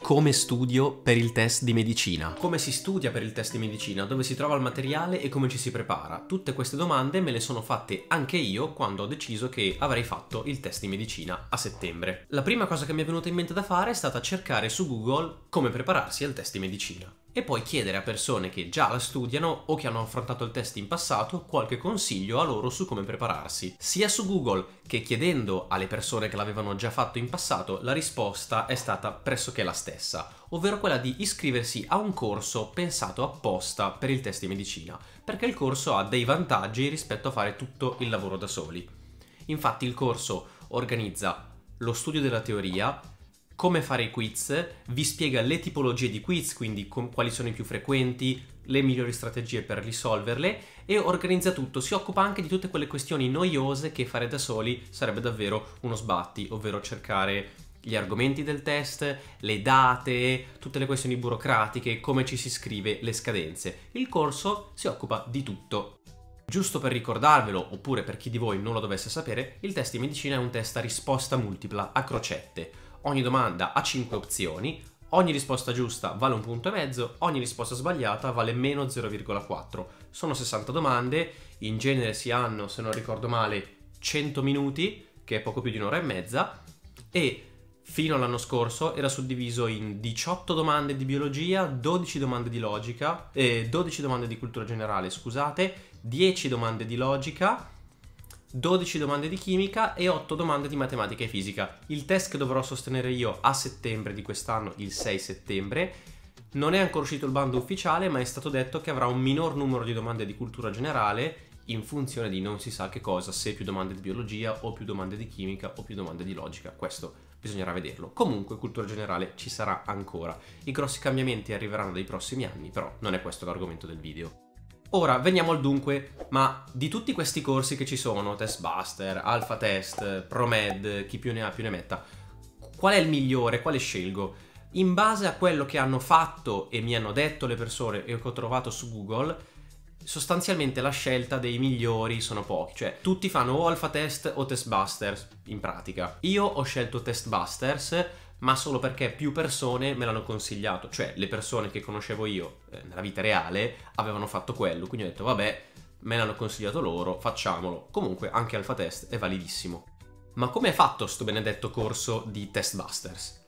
Come studio per il test di medicina? Come si studia per il test di medicina? Dove si trova il materiale e come ci si prepara? Tutte queste domande me le sono fatte anche io quando ho deciso che avrei fatto il test di medicina a settembre. La prima cosa che mi è venuta in mente da fare è stata cercare su Google come prepararsi al test di medicina e poi chiedere a persone che già la studiano o che hanno affrontato il test in passato qualche consiglio a loro su come prepararsi. Sia su Google che chiedendo alle persone che l'avevano già fatto in passato, la risposta è stata pressoché la stessa, ovvero quella di iscriversi a un corso pensato apposta per il test di medicina, perché il corso ha dei vantaggi rispetto a fare tutto il lavoro da soli. Infatti il corso organizza lo studio della teoria, come fare i quiz, vi spiega le tipologie di quiz, quindi com- quali sono i più frequenti, le migliori strategie per risolverle e organizza tutto, si occupa anche di tutte quelle questioni noiose che fare da soli sarebbe davvero uno sbatti, ovvero cercare gli argomenti del test, le date, tutte le questioni burocratiche, come ci si scrive, le scadenze. Il corso si occupa di tutto. Giusto per ricordarvelo, oppure per chi di voi non lo dovesse sapere, il test di medicina è un test a risposta multipla, a crocette ogni domanda ha 5 opzioni, ogni risposta giusta vale un punto e mezzo, ogni risposta sbagliata vale meno 0,4. Sono 60 domande, in genere si hanno, se non ricordo male, 100 minuti, che è poco più di un'ora e mezza, e fino all'anno scorso era suddiviso in 18 domande di biologia, 12 domande di logica, eh, 12 domande di cultura generale, scusate, 10 domande di logica 12 domande di chimica e 8 domande di matematica e fisica. Il test che dovrò sostenere io a settembre di quest'anno, il 6 settembre, non è ancora uscito il bando ufficiale, ma è stato detto che avrà un minor numero di domande di cultura generale in funzione di non si sa che cosa, se più domande di biologia o più domande di chimica o più domande di logica. Questo bisognerà vederlo. Comunque cultura generale ci sarà ancora. I grossi cambiamenti arriveranno nei prossimi anni, però non è questo l'argomento del video. Ora veniamo al dunque, ma di tutti questi corsi che ci sono, Testbuster, Alpha Test, Promed, chi più ne ha più ne metta, qual è il migliore, quale scelgo? In base a quello che hanno fatto e mi hanno detto le persone e che ho trovato su Google, sostanzialmente la scelta dei migliori sono pochi, cioè tutti fanno o Alpha Test o Testbusters in pratica. Io ho scelto Testbusters ma solo perché più persone me l'hanno consigliato, cioè le persone che conoscevo io eh, nella vita reale avevano fatto quello, quindi ho detto vabbè, me l'hanno consigliato loro, facciamolo. Comunque anche Alpha Test è validissimo. Ma come è fatto sto benedetto corso di Test Busters?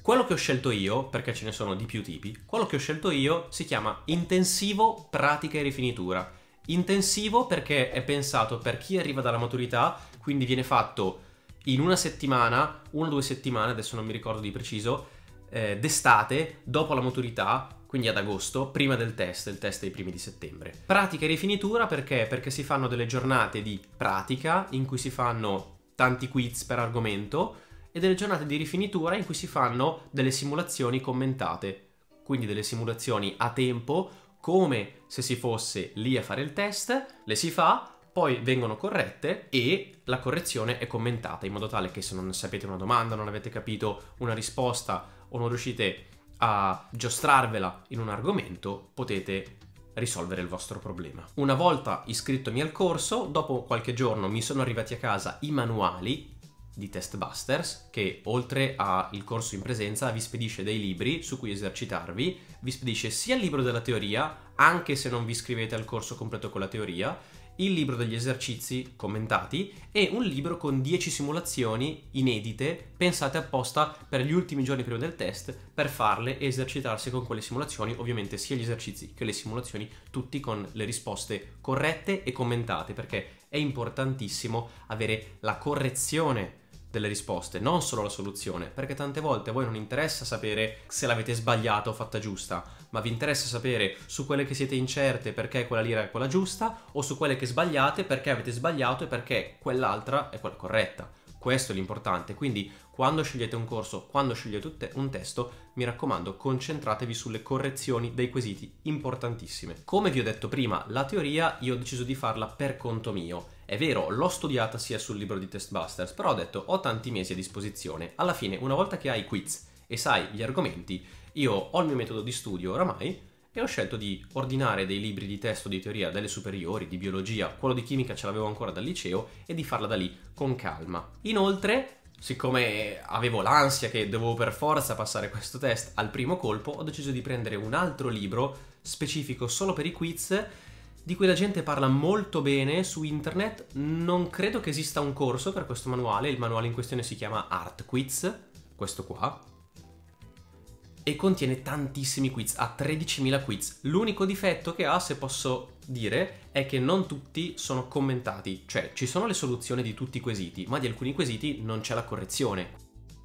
Quello che ho scelto io, perché ce ne sono di più tipi, quello che ho scelto io si chiama intensivo pratica e rifinitura. Intensivo perché è pensato per chi arriva dalla maturità, quindi viene fatto in una settimana, una o due settimane, adesso non mi ricordo di preciso, eh, d'estate, dopo la maturità, quindi ad agosto, prima del test, il test dei primi di settembre. Pratica e rifinitura perché? Perché si fanno delle giornate di pratica in cui si fanno tanti quiz per argomento e delle giornate di rifinitura in cui si fanno delle simulazioni commentate, quindi delle simulazioni a tempo, come se si fosse lì a fare il test, le si fa poi vengono corrette e la correzione è commentata in modo tale che se non sapete una domanda, non avete capito una risposta o non riuscite a giostrarvela in un argomento, potete risolvere il vostro problema. Una volta iscrittomi al corso, dopo qualche giorno mi sono arrivati a casa i manuali di Testbusters che oltre al corso in presenza vi spedisce dei libri su cui esercitarvi, vi spedisce sia il libro della teoria, anche se non vi iscrivete al corso completo con la teoria, il libro degli esercizi commentati e un libro con 10 simulazioni inedite pensate apposta per gli ultimi giorni prima del test per farle e esercitarsi con quelle simulazioni, ovviamente sia gli esercizi che le simulazioni, tutti con le risposte corrette e commentate perché è importantissimo avere la correzione delle risposte, non solo la soluzione, perché tante volte a voi non interessa sapere se l'avete sbagliata o fatta giusta, ma vi interessa sapere su quelle che siete incerte perché quella lira è quella giusta o su quelle che sbagliate perché avete sbagliato e perché quell'altra è quella corretta. Questo è l'importante, quindi quando scegliete un corso, quando scegliete un testo, mi raccomando concentratevi sulle correzioni dei quesiti importantissime. Come vi ho detto prima, la teoria io ho deciso di farla per conto mio è vero, l'ho studiata sia sul libro di Testbusters, però ho detto ho tanti mesi a disposizione. Alla fine, una volta che hai i quiz e sai gli argomenti, io ho il mio metodo di studio oramai e ho scelto di ordinare dei libri di testo di teoria delle superiori, di biologia, quello di chimica ce l'avevo ancora dal liceo e di farla da lì con calma. Inoltre, siccome avevo l'ansia che dovevo per forza passare questo test al primo colpo, ho deciso di prendere un altro libro specifico solo per i quiz di cui la gente parla molto bene su internet. Non credo che esista un corso per questo manuale, il manuale in questione si chiama Art Quiz, questo qua. E contiene tantissimi quiz, ha 13.000 quiz. L'unico difetto che ha, se posso dire, è che non tutti sono commentati, cioè ci sono le soluzioni di tutti i quesiti, ma di alcuni quesiti non c'è la correzione.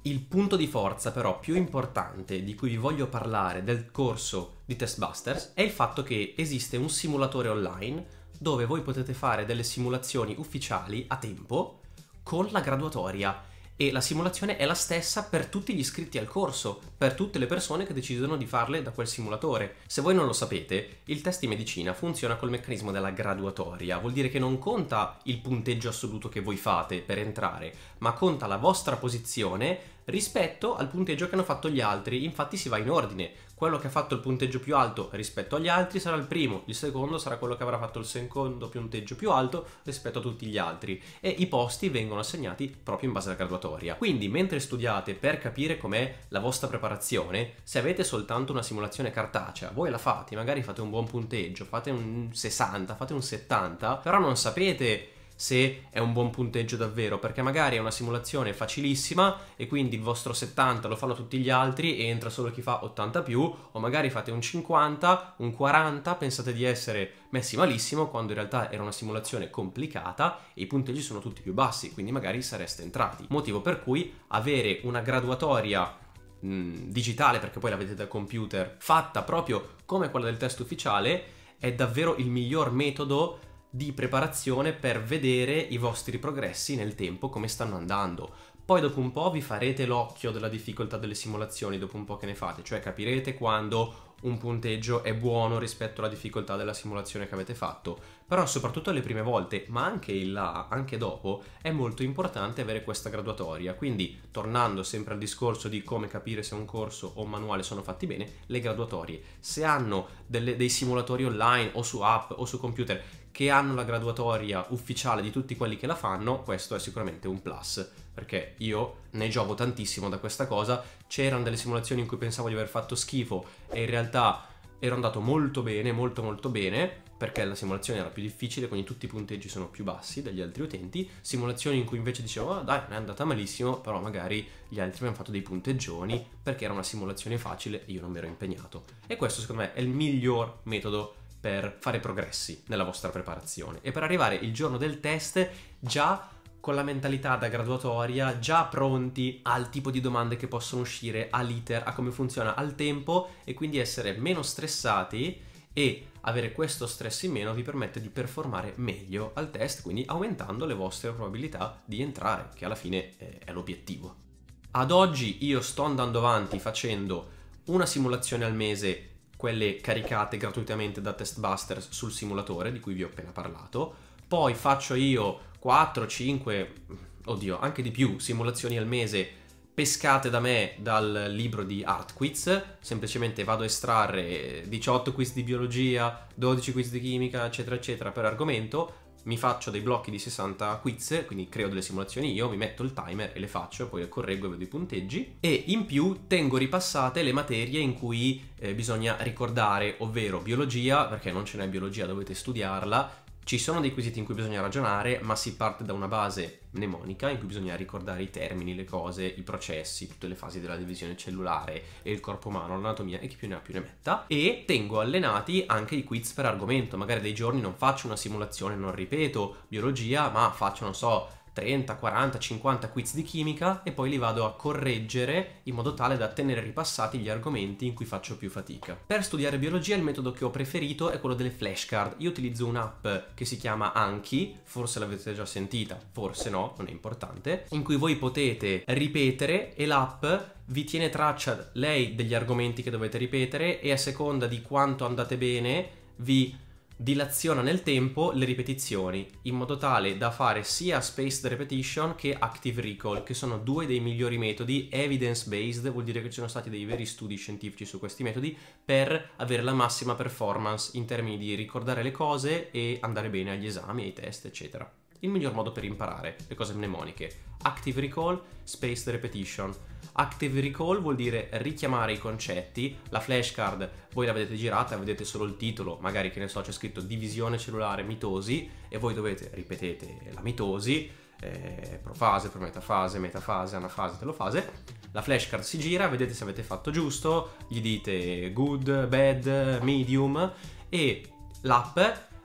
Il punto di forza però più importante di cui vi voglio parlare del corso di Testbusters è il fatto che esiste un simulatore online dove voi potete fare delle simulazioni ufficiali a tempo con la graduatoria e la simulazione è la stessa per tutti gli iscritti al corso, per tutte le persone che decidono di farle da quel simulatore. Se voi non lo sapete, il test di medicina funziona col meccanismo della graduatoria, vuol dire che non conta il punteggio assoluto che voi fate per entrare, ma conta la vostra posizione rispetto al punteggio che hanno fatto gli altri, infatti si va in ordine, quello che ha fatto il punteggio più alto rispetto agli altri sarà il primo, il secondo sarà quello che avrà fatto il secondo punteggio più alto rispetto a tutti gli altri e i posti vengono assegnati proprio in base alla graduatoria. Quindi mentre studiate per capire com'è la vostra preparazione, se avete soltanto una simulazione cartacea, voi la fate, magari fate un buon punteggio, fate un 60, fate un 70, però non sapete se è un buon punteggio davvero, perché magari è una simulazione facilissima e quindi il vostro 70 lo fanno tutti gli altri e entra solo chi fa 80 più, o magari fate un 50, un 40, pensate di essere messi malissimo quando in realtà era una simulazione complicata e i punteggi sono tutti più bassi, quindi magari sareste entrati. Motivo per cui avere una graduatoria mm, digitale, perché poi la vedete dal computer, fatta proprio come quella del test ufficiale, è davvero il miglior metodo di preparazione per vedere i vostri progressi nel tempo come stanno andando. Poi dopo un po' vi farete l'occhio della difficoltà delle simulazioni, dopo un po' che ne fate, cioè capirete quando un punteggio è buono rispetto alla difficoltà della simulazione che avete fatto, però soprattutto le prime volte, ma anche in là, anche dopo, è molto importante avere questa graduatoria, quindi tornando sempre al discorso di come capire se un corso o un manuale sono fatti bene, le graduatorie, se hanno delle, dei simulatori online o su app o su computer che hanno la graduatoria ufficiale di tutti quelli che la fanno, questo è sicuramente un plus, perché io ne giovo tantissimo da questa cosa, c'erano delle simulazioni in cui pensavo di aver fatto schifo e in realtà ero andato molto bene, molto molto bene, perché la simulazione era più difficile, quindi tutti i punteggi sono più bassi degli altri utenti, simulazioni in cui invece dicevo ah dai, non è andata malissimo, però magari gli altri mi hanno fatto dei punteggioni perché era una simulazione facile e io non mi ero impegnato. E questo secondo me è il miglior metodo per fare progressi nella vostra preparazione e per arrivare il giorno del test già con la mentalità da graduatoria già pronti al tipo di domande che possono uscire, all'iter, a come funziona, al tempo e quindi essere meno stressati e avere questo stress in meno vi permette di performare meglio al test, quindi aumentando le vostre probabilità di entrare, che alla fine eh, è l'obiettivo. Ad oggi io sto andando avanti facendo una simulazione al mese, quelle caricate gratuitamente da Testbusters sul simulatore di cui vi ho appena parlato, poi faccio io 4, 5, oddio, anche di più simulazioni al mese pescate da me dal libro di Art Quiz, semplicemente vado a estrarre 18 quiz di biologia, 12 quiz di chimica, eccetera, eccetera, per argomento, mi faccio dei blocchi di 60 quiz, quindi creo delle simulazioni io, mi metto il timer e le faccio, poi le correggo e vedo i punteggi. E in più tengo ripassate le materie in cui eh, bisogna ricordare, ovvero biologia, perché non ce n'è biologia, dovete studiarla, ci sono dei quesiti in cui bisogna ragionare, ma si parte da una base mnemonica in cui bisogna ricordare i termini, le cose, i processi, tutte le fasi della divisione cellulare e il corpo umano, l'anatomia e chi più ne ha più ne metta. E tengo allenati anche i quiz per argomento. Magari dei giorni non faccio una simulazione, non ripeto biologia, ma faccio, non so, 30, 40, 50 quiz di chimica e poi li vado a correggere in modo tale da tenere ripassati gli argomenti in cui faccio più fatica. Per studiare biologia il metodo che ho preferito è quello delle flashcard. Io utilizzo un'app che si chiama Anki, forse l'avete già sentita, forse no, non è importante, in cui voi potete ripetere e l'app vi tiene traccia lei degli argomenti che dovete ripetere e a seconda di quanto andate bene vi dilaziona nel tempo le ripetizioni in modo tale da fare sia spaced repetition che active recall, che sono due dei migliori metodi evidence based, vuol dire che ci sono stati dei veri studi scientifici su questi metodi per avere la massima performance in termini di ricordare le cose e andare bene agli esami, ai test, eccetera il miglior modo per imparare le cose mnemoniche. Active recall, spaced repetition. Active recall vuol dire richiamare i concetti, la flashcard voi la vedete girata, vedete solo il titolo, magari che ne so c'è scritto divisione cellulare mitosi e voi dovete, ripetete la mitosi, eh, profase, prometafase, metafase, anafase, telofase. La flashcard si gira, vedete se avete fatto giusto, gli dite good, bad, medium e l'app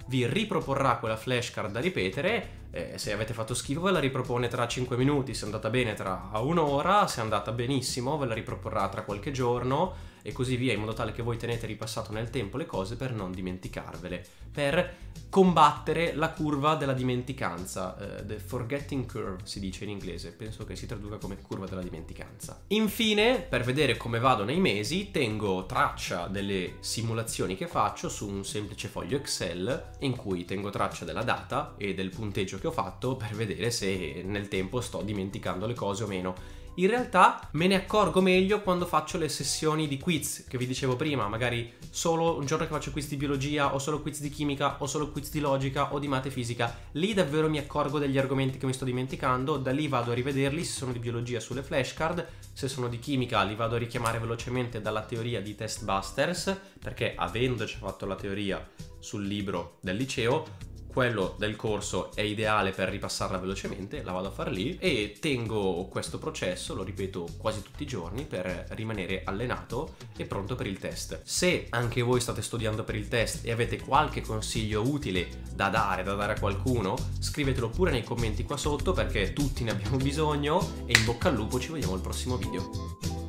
vi riproporrà quella flashcard da ripetere. Eh, se avete fatto schifo ve la ripropone tra 5 minuti, se è andata bene tra un'ora, se è andata benissimo ve la riproporrà tra qualche giorno e così via, in modo tale che voi tenete ripassato nel tempo le cose per non dimenticarvele, per combattere la curva della dimenticanza, uh, the forgetting curve si dice in inglese, penso che si traduca come curva della dimenticanza. Infine, per vedere come vado nei mesi, tengo traccia delle simulazioni che faccio su un semplice foglio Excel in cui tengo traccia della data e del punteggio che ho fatto per vedere se nel tempo sto dimenticando le cose o meno in realtà me ne accorgo meglio quando faccio le sessioni di quiz che vi dicevo prima, magari solo un giorno che faccio quiz di biologia o solo quiz di chimica o solo quiz di logica o di mate fisica. Lì davvero mi accorgo degli argomenti che mi sto dimenticando, da lì vado a rivederli se sono di biologia sulle flashcard, se sono di chimica li vado a richiamare velocemente dalla teoria di test busters, perché avendoci fatto la teoria sul libro del liceo quello del corso è ideale per ripassarla velocemente, la vado a far lì e tengo questo processo, lo ripeto quasi tutti i giorni per rimanere allenato e pronto per il test. Se anche voi state studiando per il test e avete qualche consiglio utile da dare, da dare a qualcuno, scrivetelo pure nei commenti qua sotto perché tutti ne abbiamo bisogno e in bocca al lupo ci vediamo al prossimo video.